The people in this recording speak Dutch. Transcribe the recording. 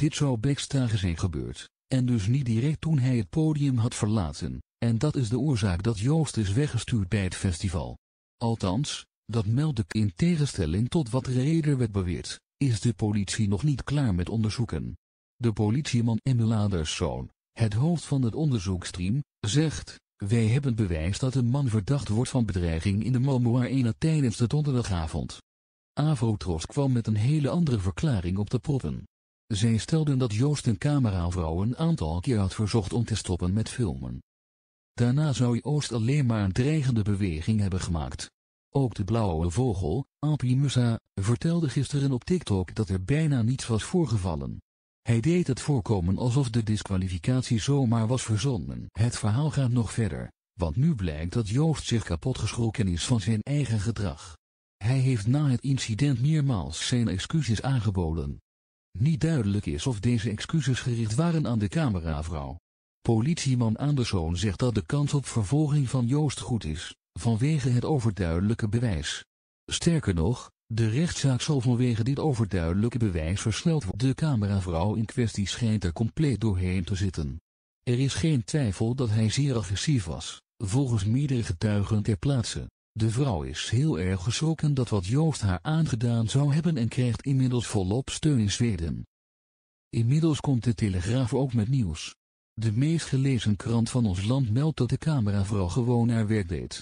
Dit zou backstage zijn gebeurd, en dus niet direct toen hij het podium had verlaten, en dat is de oorzaak dat Joost is weggestuurd bij het festival. Althans, dat meld ik in tegenstelling tot wat Reder werd beweerd, is de politie nog niet klaar met onderzoeken. De politieman Emme zoon, het hoofd van het onderzoeksteam, zegt, wij hebben bewijs dat een man verdacht wordt van bedreiging in de Arena tijdens de donderdagavond. Avrotros kwam met een hele andere verklaring op de proppen. Zij stelden dat Joost een cameravrouw een aantal keer had verzocht om te stoppen met filmen. Daarna zou Joost alleen maar een dreigende beweging hebben gemaakt. Ook de blauwe vogel, Api Musa, vertelde gisteren op TikTok dat er bijna niets was voorgevallen. Hij deed het voorkomen alsof de disqualificatie zomaar was verzonnen. Het verhaal gaat nog verder, want nu blijkt dat Joost zich kapotgeschrokken is van zijn eigen gedrag. Hij heeft na het incident meermaals zijn excuses aangeboden. Niet duidelijk is of deze excuses gericht waren aan de cameravrouw. Politieman Andersson zegt dat de kans op vervolging van Joost goed is, vanwege het overduidelijke bewijs. Sterker nog, de rechtszaak zal vanwege dit overduidelijke bewijs versneld worden. De cameravrouw in kwestie schijnt er compleet doorheen te zitten. Er is geen twijfel dat hij zeer agressief was, volgens meerdere getuigen ter plaatse. De vrouw is heel erg geschrokken dat wat Joost haar aangedaan zou hebben en krijgt inmiddels volop steun in Zweden. Inmiddels komt de Telegraaf ook met nieuws. De meest gelezen krant van ons land meldt dat de cameravrouw gewoon haar werk deed.